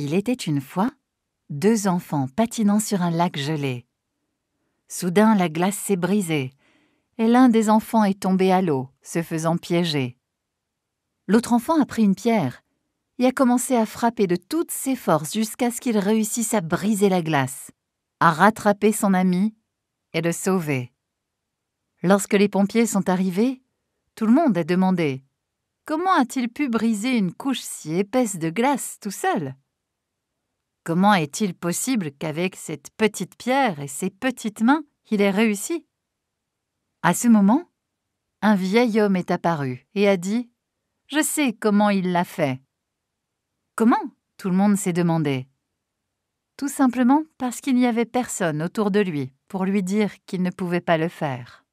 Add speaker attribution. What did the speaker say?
Speaker 1: Il était une
Speaker 2: fois deux enfants patinant sur un lac gelé. Soudain la glace s'est brisée, et l'un des enfants est tombé à l'eau, se faisant piéger. L'autre enfant a pris une pierre et a commencé à frapper de toutes ses forces jusqu'à ce qu'il réussisse à briser la glace, à rattraper son ami et le sauver. Lorsque les pompiers sont arrivés, tout le monde a demandé Comment a-t-il pu briser une couche si épaisse de glace tout seul Comment est-il possible qu'avec cette petite pierre et ses petites mains, il ait réussi À ce moment, un vieil homme est apparu et a dit Je sais comment il l'a fait. Comment tout le monde s'est demandé. Tout simplement parce qu'il n'y avait personne autour de lui pour lui dire qu'il ne
Speaker 3: pouvait
Speaker 4: pas le faire.